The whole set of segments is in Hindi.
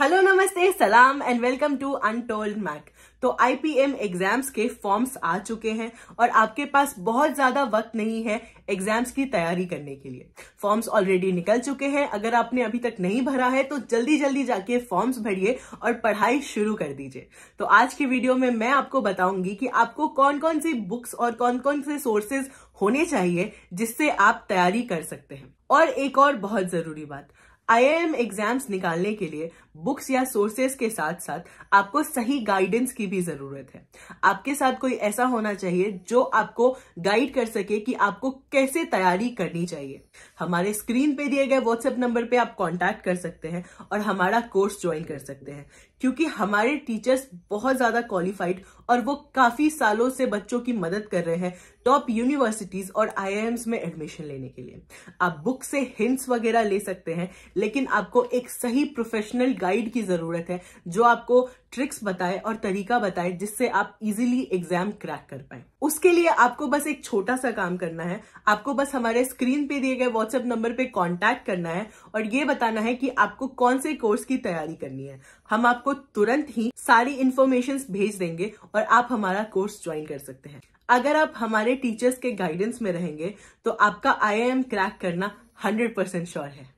हेलो नमस्ते सलाम and welcome to untold mac तो आईपीएम एग्जाम्स के फॉर्म्स आ चुके हैं और आपके पास बहुत ज्यादा वक्त नहीं है एग्जाम्स की तैयारी करने के लिए फॉर्म्स ऑलरेडी निकल चुके हैं अगर आपने अभी तक नहीं भरा है तो जल्दी जल्दी जाके फॉर्म्स भरिए और पढ़ाई शुरू कर दीजिए तो आज की वीडियो में मैं आपको बताऊंगी कि आपको कौन कौन सी बुक्स और कौन कौन से सोर्सेज होने चाहिए जिससे आप तैयारी कर सकते हैं और एक और बहुत जरूरी बात एम एग्जाम्स निकालने के लिए बुक्स या सोर्सेस के साथ साथ आपको सही गाइडेंस की भी जरूरत है आपके साथ कोई ऐसा होना चाहिए जो आपको गाइड कर सके कि आपको कैसे तैयारी करनी चाहिए हमारे स्क्रीन पे दिए गए व्हाट्सएप नंबर पे आप कांटेक्ट कर सकते हैं और हमारा कोर्स ज्वाइन कर सकते हैं क्योंकि हमारे टीचर्स बहुत ज्यादा क्वालिफाइड और वो काफी सालों से बच्चों की मदद कर रहे हैं टॉप यूनिवर्सिटीज और आईआईएम्स में एडमिशन लेने के लिए आप बुक से हिंट्स वगैरह ले सकते हैं लेकिन आपको एक सही प्रोफेशनल गाइड की जरूरत है जो आपको ट्रिक्स बताए और तरीका बताए जिससे आप इजीली एग्जाम क्रैक कर पाए उसके लिए आपको बस एक छोटा सा काम करना है आपको बस हमारे स्क्रीन पे दिए गए व्हाट्सएप नंबर पे कांटेक्ट करना है और ये बताना है कि आपको कौन से कोर्स की तैयारी करनी है हम आपको तुरंत ही सारी इन्फॉर्मेशन भेज देंगे और आप हमारा कोर्स ज्वाइन कर सकते हैं अगर आप हमारे टीचर्स के गाइडेंस में रहेंगे तो आपका आई क्रैक करना हंड्रेड परसेंट श्योर है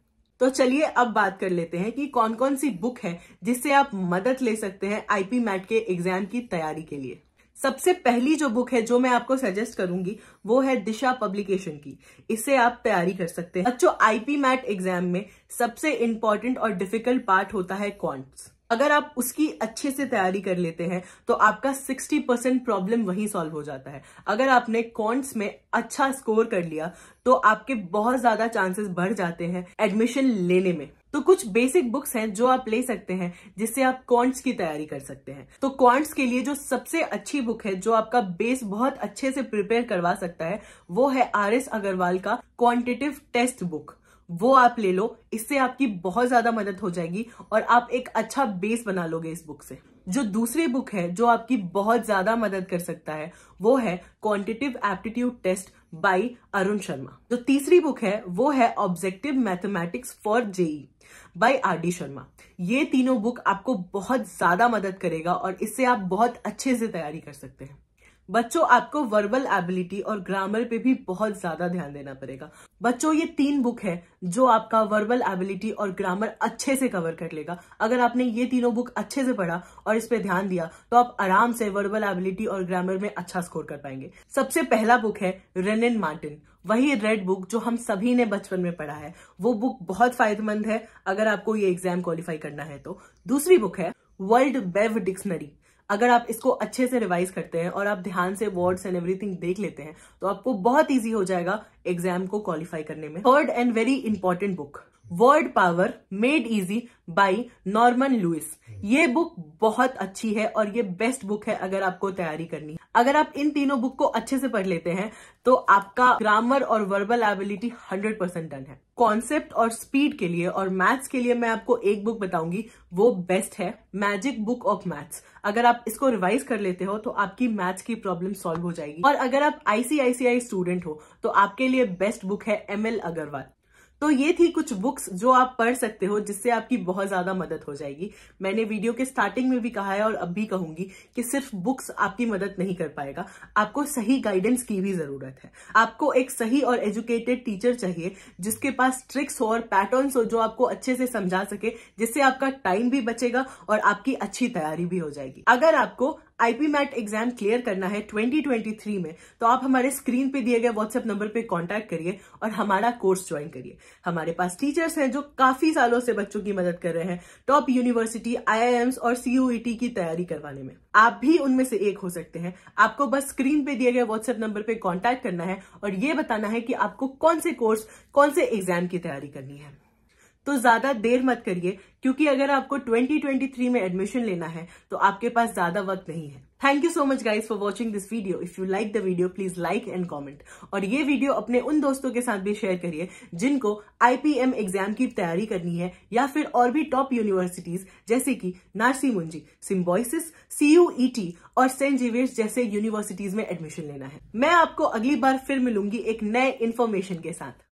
तो चलिए अब बात कर लेते हैं कि कौन कौन सी बुक है जिससे आप मदद ले सकते हैं आईपी मैट के एग्जाम की तैयारी के लिए सबसे पहली जो बुक है जो मैं आपको सजेस्ट करूंगी वो है दिशा पब्लिकेशन की इसे आप तैयारी कर सकते हैं बच्चों आईपी मैट एग्जाम में सबसे इंपॉर्टेंट और डिफिकल्ट पार्ट होता है क्वांट्स अगर आप उसकी अच्छे से तैयारी कर लेते हैं तो आपका 60 परसेंट प्रॉब्लम वहीं सॉल्व हो जाता है अगर आपने कॉन्ट्स में अच्छा स्कोर कर लिया तो आपके बहुत ज्यादा चांसेस बढ़ जाते हैं एडमिशन लेने में तो कुछ बेसिक बुक्स हैं जो आप ले सकते हैं जिससे आप कॉन्ट्स की तैयारी कर सकते हैं तो कॉन्ट्स के लिए जो सबसे अच्छी बुक है जो आपका बेस बहुत अच्छे से प्रिपेयर करवा सकता है वो है आर एस अग्रवाल का क्वांटिटिव टेस्ट बुक वो आप ले लो इससे आपकी बहुत ज्यादा मदद हो जाएगी और आप एक अच्छा बेस बना लोगे इस बुक से जो दूसरी बुक है जो आपकी बहुत ज्यादा मदद कर सकता है वो है quantitative aptitude test by Arun Sharma जो तीसरी बुक है वो है objective mathematics for JEE by R D Sharma ये तीनों बुक आपको बहुत ज्यादा मदद करेगा और इससे आप बहुत अच्छे से तैयारी कर सकते हैं बच्चों आपको वर्बल एबिलिटी और ग्रामर पे भी बहुत ज्यादा ध्यान देना पड़ेगा बच्चों ये तीन बुक है जो आपका वर्बल एबिलिटी और ग्रामर अच्छे से कवर कर लेगा अगर आपने ये तीनों बुक अच्छे से पढ़ा और इस पे ध्यान दिया तो आप आराम से वर्बल एबिलिटी और ग्रामर में अच्छा स्कोर कर पाएंगे सबसे पहला बुक है रेन एन मार्टिन वही रेड बुक जो हम सभी ने बचपन में पढ़ा है वो बुक बहुत फायदेमंद है अगर आपको ये एग्जाम क्वालिफाई करना है तो दूसरी बुक है वर्ल्ड बेव डिक्शनरी अगर आप इसको अच्छे से रिवाइज करते हैं और आप ध्यान से वर्ड्स एंड एवरीथिंग देख लेते हैं तो आपको बहुत ईजी हो जाएगा एग्जाम को क्वालिफाई करने में third and very important book word power made easy by Norman Lewis ये बुक बहुत अच्छी है और ये बेस्ट बुक है अगर आपको तैयारी करनी अगर आप इन तीनों बुक को अच्छे से पढ़ लेते हैं तो आपका ग्रामर और वर्बल एबिलिटी 100 परसेंट डन है कॉन्सेप्ट और स्पीड के लिए और मैथ्स के लिए मैं आपको एक बुक बताऊंगी वो बेस्ट है मैजिक बुक ऑफ मैथ्स अगर आप इसको रिवाइज कर लेते हो तो आपकी मैथ्स की प्रॉब्लम सॉल्व हो जाएगी और अगर आप आईसीआईसीआई स्टूडेंट हो तो आपके लिए बेस्ट बुक है एम एल अग्रवाल तो ये थी कुछ बुक्स जो आप पढ़ सकते हो जिससे आपकी बहुत ज्यादा मदद हो जाएगी मैंने वीडियो के स्टार्टिंग में भी कहा है और अब भी कहूंगी कि सिर्फ बुक्स आपकी मदद नहीं कर पाएगा आपको सही गाइडेंस की भी जरूरत है आपको एक सही और एजुकेटेड टीचर चाहिए जिसके पास ट्रिक्स हो और पैटर्न हो जो आपको अच्छे से समझा सके जिससे आपका टाइम भी बचेगा और आपकी अच्छी तैयारी भी हो जाएगी अगर आपको आईपी मैट एग्जाम क्लियर करना है 2023 में तो आप हमारे स्क्रीन पे दिए गए व्हाट्सएप नंबर पे कांटेक्ट करिए और हमारा कोर्स ज्वाइन करिए हमारे पास टीचर्स हैं जो काफी सालों से बच्चों की मदद कर रहे हैं टॉप यूनिवर्सिटी आईआईएम्स और सीयूईटी e की तैयारी करवाने में आप भी उनमें से एक हो सकते हैं आपको बस स्क्रीन पे दिए गए व्हाट्सएप नंबर पे कॉन्टैक्ट करना है और ये बताना है कि आपको कौन से कोर्स कौन से एग्जाम की तैयारी करनी है तो ज्यादा देर मत करिए क्योंकि अगर आपको 2023 में एडमिशन लेना है तो आपके पास ज्यादा वक्त नहीं है thank you so much guys for watching this video if you like the video please like and comment और ये वीडियो अपने उन दोस्तों के साथ भी शेयर करिए जिनको आईपीएम एग्जाम की तैयारी करनी है या फिर और भी टॉप यूनिवर्सिटीज जैसे कि नारसी मुंजी सिम्बॉइसिस सीयूईटी e और सेंट जीवियर्स जैसे यूनिवर्सिटीज में एडमिशन लेना है मैं आपको अगली बार फिर मिलूंगी एक नए इन्फॉर्मेशन के साथ